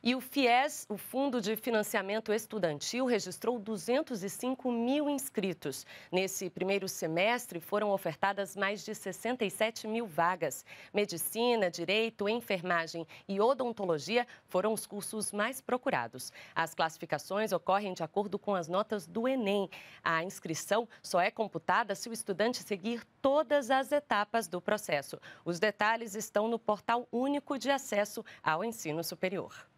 E o FIES, o Fundo de Financiamento Estudantil, registrou 205 mil inscritos. Nesse primeiro semestre, foram ofertadas mais de 67 mil vagas. Medicina, Direito, Enfermagem e Odontologia foram os cursos mais procurados. As classificações ocorrem de acordo com as notas do Enem. A inscrição só é computada se o estudante seguir todas as etapas do processo. Os detalhes estão no portal único de acesso ao ensino superior.